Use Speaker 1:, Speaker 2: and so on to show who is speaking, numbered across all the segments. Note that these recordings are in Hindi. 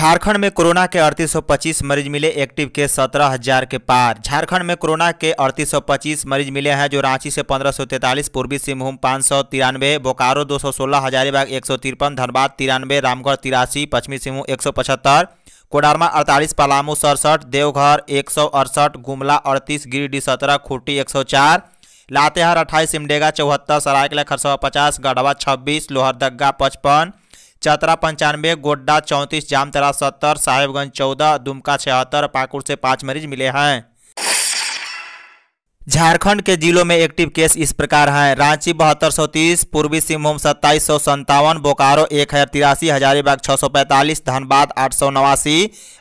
Speaker 1: झारखंड में कोरोना के 3825 मरीज मिले एक्टिव केस सत्रह हजार के पार झारखंड में कोरोना के 3825 मरीज मिले हैं जो रांची से 1543, पूर्वी सिंहभूम पाँच सौ तिरानवे बोकारो दो सौ सोलह हजारीबाग एक सौ तिरपन धनबाद तिरानवे रामगढ़ तिरासी पश्चिमी सिंहभूम एक सौ पचहत्तर कोडारमा अड़तालीस पलामू सड़सठ देवघर एक सौ अड़सठ गुमला अड़तीस गिरिडीह सत्रह खूंटी एक सौ चार लातेहार अट्ठाईस सिमडेगा चौहत्तर सरायकला खरसवा पचास गढ़वा छब्बीस लोहरदगा पचपन चतरा पंचानवे गोड्डा चौंतीस जामतरा सत्तर साहेबगंज चौदह दुमका छिहत्तर पाकुड़ से पाँच मरीज मिले हैं झारखंड के जिलों में एक्टिव केस इस प्रकार हैं रांची बहत्तर सौ तीस पूर्वी सिंहभूम सत्ताईस सौ संतावन बोकारो एक हज़ार तिरासी हजारीबाग छः सौ पैंतालीस धनबाद आठ सौ नवासी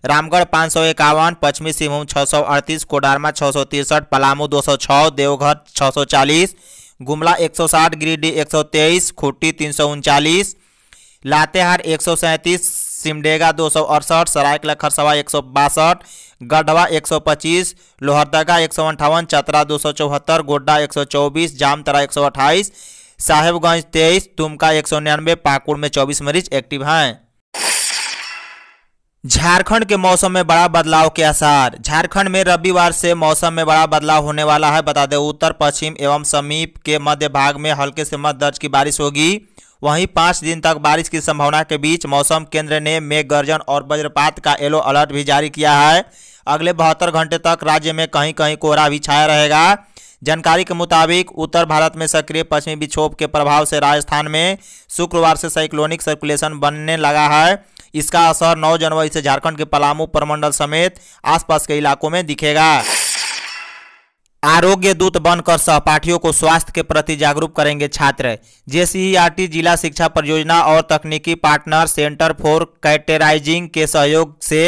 Speaker 1: रामगढ़ पाँच सौ इक्यावन पश्चिमी सिंहभूम छः सौ अड़तीस कोडारमा छः सौ तिरसठ पलामू दो सौ छः देवघर छः सौ चालीस गुमला एक सौ साठ गिरिडीह एक सौ तेईस खुट्टी तीन सौ उनचालीस लातेहार एक सौ सैंतीस सिमडेगा दो सौ अड़सठ सरायकला खरसवा एक सौ बासठ गढ़वा एक सौ पच्चीस लोहरदगा एक सौ अंठावन चतरा दो सौ चौहत्तर गोड्डा एक सौ चौबीस जामतरा एक सौ अट्ठाईस साहेबगंज तेईस तुमका एक सौ निन्यानवे पाकुड़ में चौबीस मरीज एक्टिव हैं झारखंड के मौसम में बड़ा बदलाव के आसार झारखंड में रविवार से मौसम में बड़ा बदलाव होने वाला है बता दें उत्तर पश्चिम एवं समीप के मध्य भाग में हल्के से मध्य दर्ज की बारिश होगी वहीं पाँच दिन तक बारिश की संभावना के बीच मौसम केंद्र ने मेघ गर्जन और वज्रपात का येलो अलर्ट भी जारी किया है अगले बहत्तर घंटे तक राज्य में कहीं कहीं कोहरा भी छाया रहेगा जानकारी के मुताबिक उत्तर भारत में सक्रिय पश्चिमी विक्षोभ के प्रभाव से राजस्थान में शुक्रवार से साइक्लोनिक सर्कुलेशन बनने लगा है इसका असर 9 जनवरी से झारखंड के पलामू प्रमंडल समेत आसपास के इलाकों में दिखेगा आरोग्य दूत बनकर सहपाठियों को स्वास्थ्य के प्रति जागरूक करेंगे छात्र जे जिला शिक्षा परियोजना और तकनीकी पार्टनर सेंटर फॉर कैटेराइजिंग के सहयोग से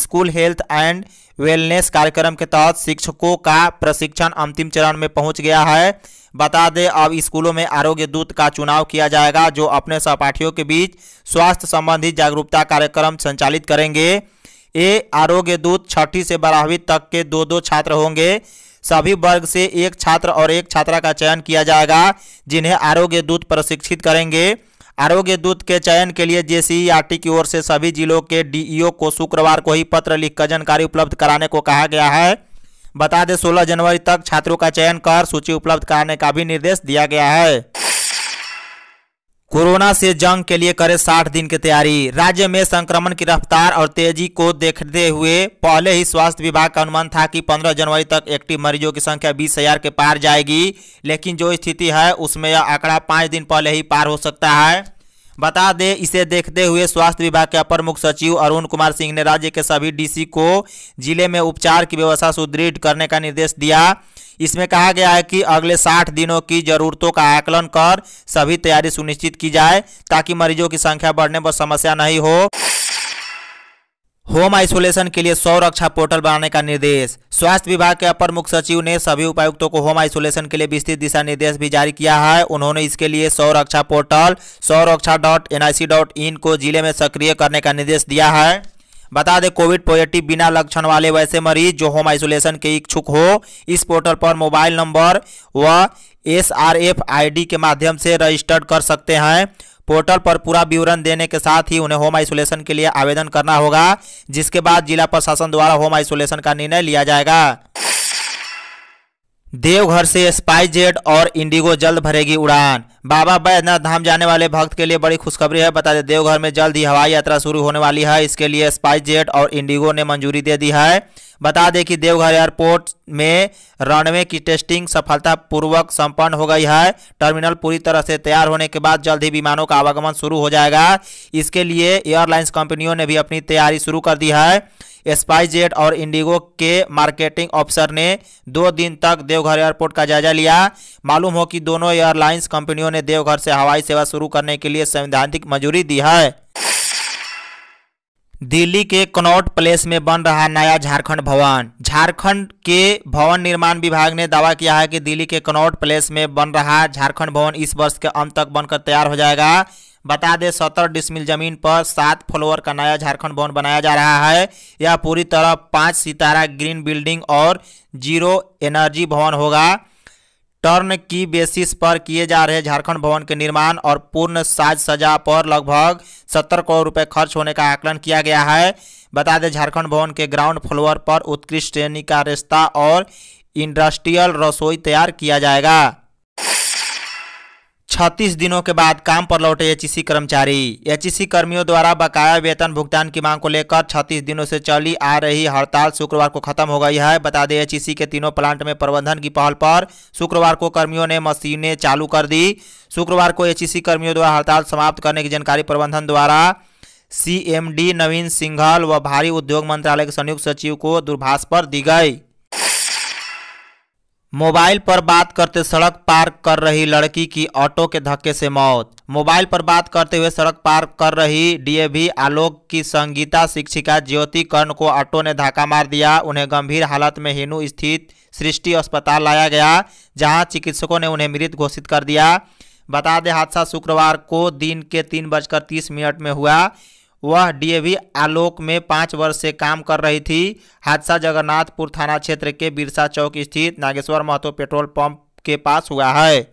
Speaker 1: स्कूल हेल्थ एंड वेलनेस कार्यक्रम के तहत शिक्षकों का प्रशिक्षण अंतिम चरण में पहुंच गया है बता दें अब स्कूलों में आरोग्य दूत का चुनाव किया जाएगा जो अपने सहपाठियों के बीच स्वास्थ्य संबंधी जागरूकता कार्यक्रम संचालित करेंगे ये आरोग्य दूत छठी से बारहवीं तक के दो दो छात्र होंगे सभी वर्ग से एक छात्र और एक छात्रा का चयन किया जाएगा जिन्हें आरोग्य दूत प्रशिक्षित करेंगे आरोग्य दूत के चयन के लिए जेसीईआरटी की ओर से सभी जिलों के डीईओ को शुक्रवार को ही पत्र लिखकर जानकारी उपलब्ध कराने को कहा गया है बता दें 16 जनवरी तक छात्रों का चयन कर सूची उपलब्ध कराने का भी निर्देश दिया गया है कोरोना से जंग के लिए करे 60 दिन की तैयारी राज्य में संक्रमण की रफ्तार और तेजी को देखते हुए पहले ही स्वास्थ्य विभाग का अनुमान था कि 15 जनवरी तक एक्टिव मरीजों की संख्या बीस हजार के पार जाएगी लेकिन जो स्थिति है उसमें यह आंकड़ा पाँच दिन पहले ही पार हो सकता है बता दें इसे देखते हुए स्वास्थ्य विभाग के अपर मुख्य सचिव अरुण कुमार सिंह ने राज्य के सभी डीसी को जिले में उपचार की व्यवस्था सुदृढ़ करने का निर्देश दिया इसमें कहा गया है कि अगले साठ दिनों की जरूरतों का आकलन कर सभी तैयारी सुनिश्चित की जाए ताकि मरीजों की संख्या बढ़ने पर समस्या नहीं हो होम आइसोलेशन के लिए सौ रक्षा पोर्टल बनाने का निर्देश स्वास्थ्य विभाग के अपर मुख्य सचिव ने सभी उपायुक्तों को होम आइसोलेशन के लिए विस्तृत दिशा निर्देश भी जारी किया है उन्होंने इसके लिए सौ रक्षा पोर्टल सौ रक्षा डॉट एन को जिले में सक्रिय करने का निर्देश दिया है बता दें कोविड पॉजिटिव बिना लक्षण वाले वैसे मरीज जो होम आइसोलेशन के इच्छुक हो इस पोर्टल पर मोबाइल नंबर व S R F I D के माध्यम से रजिस्टर्ड कर सकते हैं पोर्टल पर पूरा विवरण देने के साथ ही उन्हें होम आइसोलेशन के लिए आवेदन करना होगा जिसके बाद जिला प्रशासन द्वारा होम आइसोलेशन का निर्णय लिया जाएगा देवघर से स्पाइस जेट और इंडिगो जल्द भरेगी उड़ान बाबा बैद्यनाथ धाम जाने वाले भक्त के लिए बड़ी खुशखबरी है बता दें देवघर में जल्द ही हवाई यात्रा शुरू होने वाली है इसके लिए स्पाइस जेट और इंडिगो ने मंजूरी दे दी है बता दें कि देवघर एयरपोर्ट में रनवे की टेस्टिंग सफलतापूर्वक संपन्न हो गई है टर्मिनल पूरी तरह से तैयार होने के बाद जल्द ही विमानों का आवागमन शुरू हो जाएगा इसके लिए एयरलाइंस कंपनियों ने भी अपनी तैयारी शुरू कर दी है स्पाइस जेट और इंडिगो के मार्केटिंग ऑफिसर ने दो दिन तक देवघर एयरपोर्ट का जायजा लिया मालूम हो कि दोनों एयरलाइंस कंपनियों ने ने देवघर से हवाई सेवा शुरू करने के लिए संवैधानिक मंजूरी दी है दिल्ली के कनौट प्लेस में बन रहा नया झारखंड भवन झारखंड के भवन निर्माण विभाग ने दावा किया है कि दिल्ली के कनौट प्लेस में बन रहा झारखंड भवन इस वर्ष के अंत तक बनकर तैयार हो जाएगा बता दें सत्तर डिसमिल जमीन पर सात फ्लोर का नया झारखंड भवन बनाया जा रहा है यह पूरी तरह पाँच सितारा ग्रीन बिल्डिंग और जीरो एनर्जी भवन होगा टर्न की बेसिस पर किए जा रहे झारखंड भवन के निर्माण और पूर्ण साज सजा पर लगभग सत्तर करोड़ रुपए खर्च होने का आकलन किया गया है बता दें झारखंड भवन के ग्राउंड फ्लोर पर उत्कृष्ट श्रेणी का रिश्ता और इंडस्ट्रियल रसोई तैयार किया जाएगा छत्तीस दिनों के बाद काम पर लौटे एचईसी कर्मचारी एचईसी कर्मियों द्वारा बकाया वेतन भुगतान की मांग को लेकर छत्तीस दिनों से चली आ रही हड़ताल शुक्रवार को खत्म हो गई है बता दें एचईसी के तीनों प्लांट में प्रबंधन की पहल पर शुक्रवार को कर्मियों ने मशीनें चालू कर दी शुक्रवार को एचईसी कर्मियों द्वारा हड़ताल समाप्त करने की जानकारी प्रबंधन द्वारा सी नवीन सिंघल व भारी उद्योग मंत्रालय के संयुक्त सचिव को दूरभाष पर दी गई मोबाइल पर बात करते सड़क पार कर रही लड़की की ऑटो के धक्के से मौत मोबाइल पर बात करते हुए सड़क पार कर रही डीएवी आलोक की संगीता शिक्षिका ज्योति कर्ण को ऑटो ने धक्का मार दिया उन्हें गंभीर हालत में हिनू स्थित सृष्टि अस्पताल लाया गया जहां चिकित्सकों ने उन्हें मृत घोषित कर दिया बता दें हादसा शुक्रवार को दिन के तीन बजकर तीस मिनट में हुआ वह डीएवी आलोक में पाँच वर्ष से काम कर रही थी हादसा जगन्नाथपुर थाना क्षेत्र के बिरसा चौक स्थित नागेश्वर महतो पेट्रोल पंप के पास हुआ है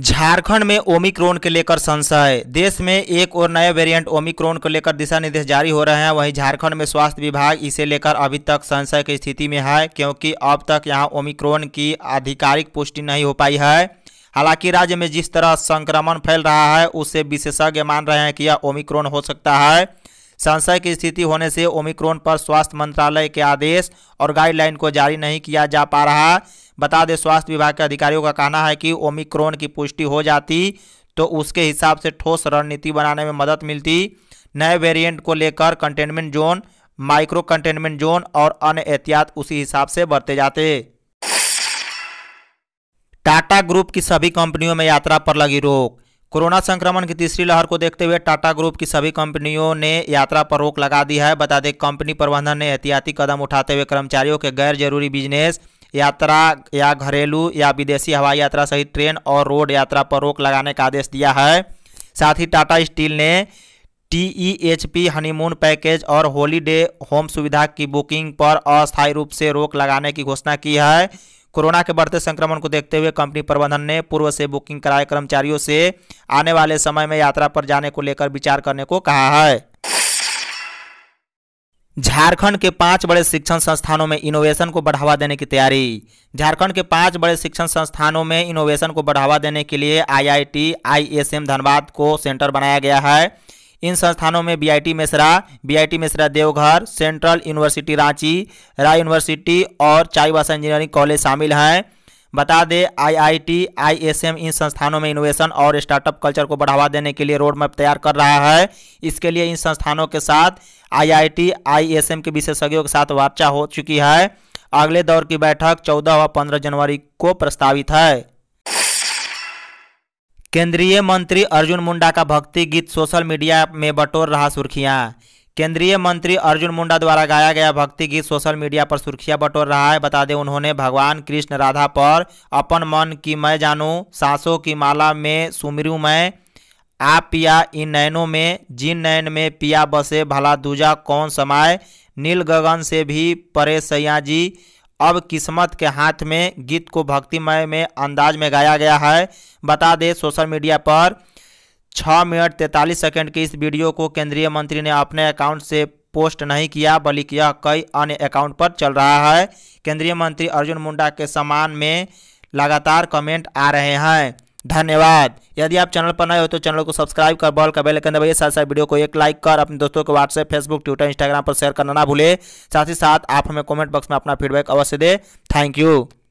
Speaker 1: झारखंड में ओमिक्रोन के लेकर संशय देश में एक और नए वेरिएंट ओमिक्रोन को लेकर दिशा निर्देश जारी हो रहे हैं वहीं झारखंड में स्वास्थ्य विभाग इसे लेकर अभी तक संशय की स्थिति में है क्योंकि अब तक यहां ओमिक्रोन की आधिकारिक पुष्टि नहीं हो पाई है हालांकि राज्य में जिस तरह संक्रमण फैल रहा है उससे विशेषज्ञ मान रहे हैं कि यह ओमिक्रोन हो सकता है संशय की स्थिति होने से ओमिक्रोन पर स्वास्थ्य मंत्रालय के आदेश और गाइडलाइन को जारी नहीं किया जा पा रहा बता दें स्वास्थ्य विभाग के अधिकारियों का कहना है कि ओमिक्रोन की पुष्टि हो जाती तो उसके हिसाब से ठोस रणनीति बनाने में मदद मिलती नए वेरिएंट को लेकर containment zone micro containment zone और अन्य एहतियात उसी हिसाब से बरते जाते टाटा ग्रुप की सभी कंपनियों में यात्रा पर लगी रोक कोरोना संक्रमण की तीसरी लहर को देखते हुए टाटा ग्रुप की सभी कंपनियों ने यात्रा पर रोक लगा दी है बता दें कंपनी प्रबंधन ने एहतियाती कदम उठाते हुए कर्मचारियों के गैर जरूरी बिजनेस यात्रा या घरेलू या विदेशी हवाई यात्रा सहित ट्रेन और रोड यात्रा पर रोक लगाने का आदेश दिया है साथ ही टाटा स्टील ने T E H P honeymoon package और होलीडे होम सुविधा की बुकिंग पर अस्थायी रूप से रोक लगाने की घोषणा की है कोरोना के बढ़ते संक्रमण को देखते हुए कंपनी प्रबंधन ने पूर्व से बुकिंग कराए कर्मचारियों से आने वाले समय में यात्रा पर जाने को लेकर विचार करने को कहा है झारखंड के पांच बड़े शिक्षण संस्थानों में इनोवेशन को बढ़ावा देने की तैयारी झारखंड के पांच बड़े शिक्षण संस्थानों में इनोवेशन को बढ़ावा देने के लिए आईआईटी आईएसएम धनबाद को सेंटर बनाया गया है इन संस्थानों में BIT Mesra BIT Mesra Deoghar central university Ranchi Rai university और चाईबासा इंजीनियरिंग कॉलेज शामिल हैं बता दें आईआईटी, आईएसएम इन संस्थानों में इनोवेशन और स्टार्टअप कल्चर को बढ़ावा देने के लिए रोड मैप तैयार कर रहा है इसके लिए इन संस्थानों के साथ आईआईटी, आईएसएम के विशेषज्ञों के साथ वार्चा हो चुकी है अगले दौर की बैठक 14 व 15 जनवरी को प्रस्तावित है केंद्रीय मंत्री अर्जुन मुंडा का भक्ति गीत सोशल मीडिया में बटोर रहा सुर्खियां केंद्रीय मंत्री अर्जुन मुंडा द्वारा गाया गया भक्ति गीत सोशल मीडिया पर सुर्खियां बटोर रहा है बता दें उन्होंने भगवान कृष्ण राधा पर अपन मन की मैं जानू सांसों की माला में सुमरू मैं आ पिया इन नैनों में जिन नैन में पिया बसे भला दूजा कौन समाय नील गगन से भी परे सैया जी अब किस्मत के हाथ में गीत को भक्तिमय में अंदाज में गाया गया है बता दें सोशल मीडिया पर छः मिनट तैंतालीस सेकंड की इस वीडियो को केंद्रीय मंत्री ने अपने अकाउंट से पोस्ट नहीं किया बल्कि यह कई अन्य अकाउंट पर चल रहा है केंद्रीय मंत्री अर्जुन मुंडा के समान में लगातार कमेंट आ रहे हैं धन्यवाद यदि आप चैनल पर नए हो तो चैनल को सब्सक्राइब कर बॉल का बेल आइकन दबाइए साथ साथ वीडियो को एक लाइक कर अपने दोस्तों को व्हाट्सएप फेसबुक ट्विटर इंस्टाग्राम पर शेयर करना ना भूले साथ ही साथ आप हमें कमेंट बॉक्स में अपना फीडबैक अवश्य दें थैंक यू